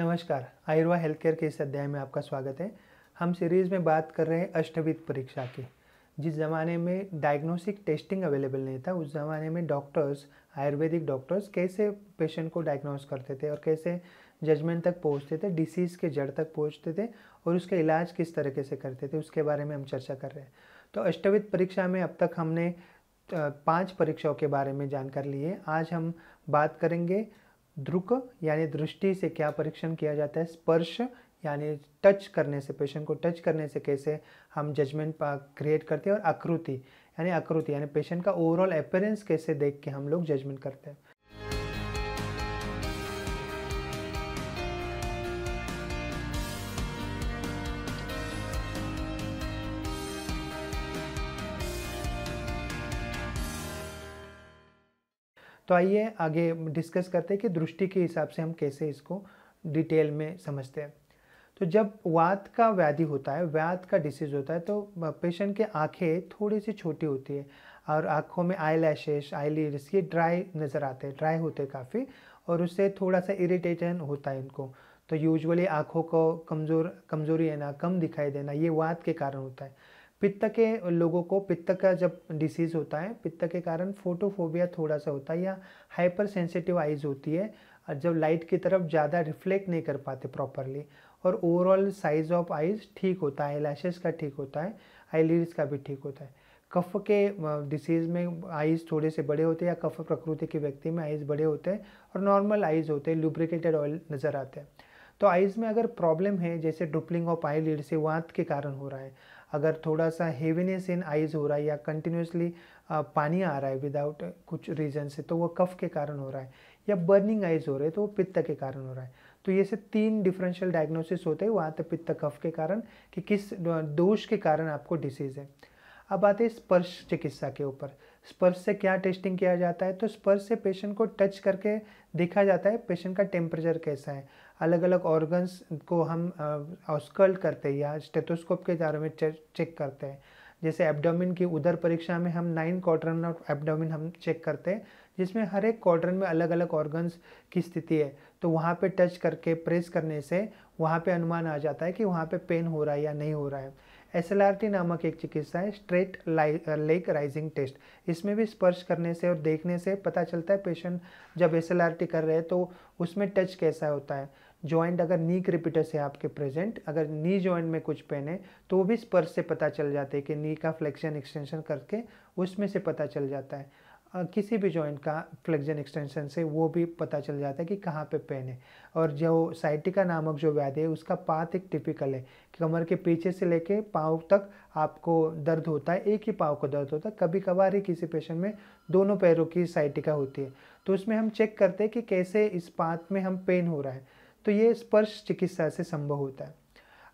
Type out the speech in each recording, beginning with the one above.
नमस्कार आयुर्वा health care के इस अध्याय में आपका स्वागत है हम सीरीज़ में बात कर रहे हैं अष्टविद परीक्षा की जिस ज़माने में डायग्नोस्टिक टेस्टिंग अवेलेबल नहीं था उस ज़माने में डॉक्टर्स आयुर्वेदिक डॉक्टर्स कैसे पेशेंट को डायग्नोस करते थे और कैसे जजमेंट तक पहुँचते थे डिसीज़ के जड़ तक पहुँचते थे और उसका इलाज किस तरीके से करते थे उसके बारे में हम चर्चा कर रहे हैं तो अष्टविद परीक्षा में अब तक हमने पाँच परीक्षाओं के बारे में जानकारी ली है आज हम बात करेंगे द्रुक यानी दृष्टि से क्या परीक्षण किया जाता है स्पर्श यानी टच करने से पेशेंट को टच करने से कैसे हम जजमेंट क्रिएट करते हैं और आकृति यानी आकृति यानी पेशेंट का ओवरऑल अपेयरेंस कैसे देख के हम लोग जजमेंट करते हैं तो आइए आगे डिस्कस करते हैं कि दृष्टि के हिसाब से हम कैसे इसको डिटेल में समझते हैं तो जब वात का व्याधि होता है व्याध का डिसीज़ होता है तो पेशेंट के आंखें थोड़ी सी छोटी होती है और आँखों में आई लैशेस आई ये ड्राई नज़र आते हैं ड्राई होते हैं काफ़ी और उससे थोड़ा सा इरिटेशन होता है इनको तो यूजुअली आँखों को कमज़ोर कमज़ोरी है ना कम दिखाई देना ये वात के कारण होता है पित्त के लोगों को पित्त का जब डिसीज़ होता है पित्त के कारण फोटोफोबिया थोड़ा सा होता है या हाइपर सेंसिटिव आइज़ होती है जब लाइट की तरफ ज़्यादा रिफ्लेक्ट नहीं कर पाते प्रॉपरली और ओवरऑल साइज़ ऑफ आइज़ ठीक होता है लैशेज़ का ठीक होता है आईलिड्स का भी ठीक होता है कफ के डिसीज़ में आइज़ थोड़े से बड़े होते हैं या कफ प्रकृति के व्यक्ति में आइज़ बड़े होते हैं और नॉर्मल आइज़ होते हैं लुब्रिकेटेड ऑयल नज़र आते हैं तो आइज़ में अगर प्रॉब्लम है जैसे ड्रुपलिंग ऑफ आई लीड से वात के कारण हो रहा है अगर थोड़ा सा हेवीनेस इन आइज़ हो रहा है या कंटिन्यूसली पानी आ रहा है विदाउट कुछ रीज़न से तो वो कफ के कारण हो रहा है या बर्निंग आइज़ हो रहे हैं तो वो पित्त के कारण हो रहा है तो ये से तीन डिफरेंशियल डायग्नोसिस होते हैं वहाँ तक पित्त कफ के कारण कि किस दोष के कारण आपको डिसीज़ है अब आते हैं स्पर्श चिकित्सा के ऊपर स्पर्श से क्या टेस्टिंग किया जाता है तो स्पर्श से पेशेंट को टच करके देखा जाता है पेशेंट का टेम्परेचर कैसा है अलग अलग ऑर्गन्स को हम ऑस्कल्ट करते हैं या स्टेथोस्कोप के द्वारा में चेक करते हैं जैसे एब्डोमिन की उधर परीक्षा में हम नाइन क्वार्टरन ऑफ एब्डोमिन हम चेक करते हैं जिसमें हर एक क्वार्टरन में अलग अलग ऑर्गन्स की स्थिति है तो वहाँ पे टच करके प्रेस करने से वहाँ पे अनुमान आ जाता है कि वहाँ पे पेन हो रहा है या नहीं हो रहा है एस नामक एक चिकित्सा है स्ट्रेट लेग राइजिंग टेस्ट इसमें भी स्पर्श करने से और देखने से पता चलता है पेशेंट जब एस कर रहे हैं तो उसमें टच कैसा होता है जॉइंट अगर नी क्रिपिटर है आपके प्रेजेंट अगर नी जॉइंट में कुछ पेन है तो वो भी स्पर्श से पता चल जाता है कि नी का फ्लेक्शन एक्सटेंशन करके उसमें से पता चल जाता है किसी भी जॉइंट का फ्लेक्जन एक्सटेंशन से वो भी पता चल जाता है कि कहाँ पे पेन है और जो साइटिका नामक जो व्याधि है उसका पाथ एक टिपिकल है कमर के पीछे से लेके पाँव तक आपको दर्द होता है एक ही पाँव को दर्द होता है कभी कभार ही किसी पेशेंट में दोनों पैरों की साइटिका होती है तो उसमें हम चेक करते हैं कि कैसे इस पाथ में हम पेन हो रहा है तो ये स्पर्श चिकित्सा से संभव होता है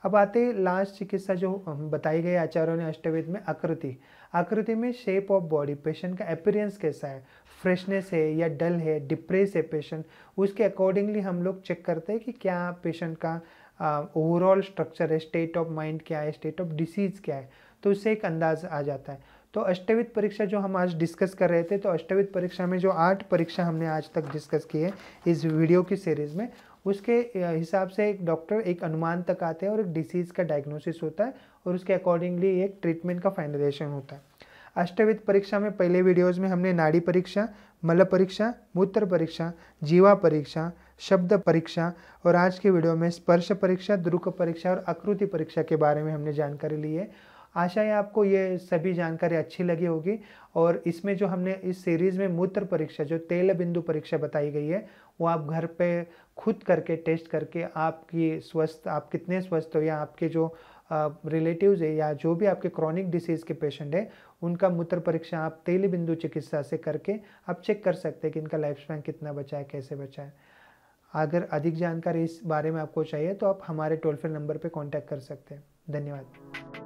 अब आते लास्ट चिकित्सा जो बताई गई आचार्यों ने अष्टवेद में आकृति आकृति में शेप ऑफ बॉडी पेशेंट का अपीरेंस कैसा है फ्रेशनेस है या डल है डिप्रेस है पेशेंट उसके अकॉर्डिंगली हम लोग चेक करते हैं कि क्या पेशेंट का ओवरऑल स्ट्रक्चर है स्टेट ऑफ माइंड क्या है स्टेट ऑफ डिसीज़ क्या है तो उससे एक अंदाज आ जाता है तो अष्टविद परीक्षा जो हम आज डिस्कस कर रहे थे तो अष्टविद परीक्षा में जो आठ परीक्षा हमने आज तक डिस्कस की है इस वीडियो की सीरीज़ में उसके हिसाब से एक डॉक्टर एक अनुमान तक आते हैं और एक डिसीज़ का डायग्नोसिस होता है और उसके अकॉर्डिंगली एक ट्रीटमेंट का फाइनलाइजेशन होता है अष्टविध परीक्षा में पहले वीडियोस में हमने नाड़ी परीक्षा मल परीक्षा मूत्र परीक्षा जीवा परीक्षा शब्द परीक्षा और आज के वीडियो में स्पर्श परीक्षा द्रुक परीक्षा और आकृति परीक्षा के बारे में हमने जानकारी ली है आशा है आपको ये सभी जानकारी अच्छी लगी होगी और इसमें जो हमने इस सीरीज़ में मूत्र परीक्षा जो तेल बिंदु परीक्षा बताई गई है वो आप घर पे खुद करके टेस्ट करके आपकी स्वस्थ आप कितने स्वस्थ हो या आपके जो रिलेटिव्स है या जो भी आपके क्रॉनिक डिसीज़ के पेशेंट हैं उनका मूत्र परीक्षा आप तेली बिंदु चिकित्सा से करके आप चेक कर सकते हैं कि इनका लाइफ स्पैन कितना बचा है कैसे बचा है अगर अधिक जानकारी इस बारे में आपको चाहिए तो आप हमारे टोल फ्री नंबर पर कॉन्टैक्ट कर सकते हैं धन्यवाद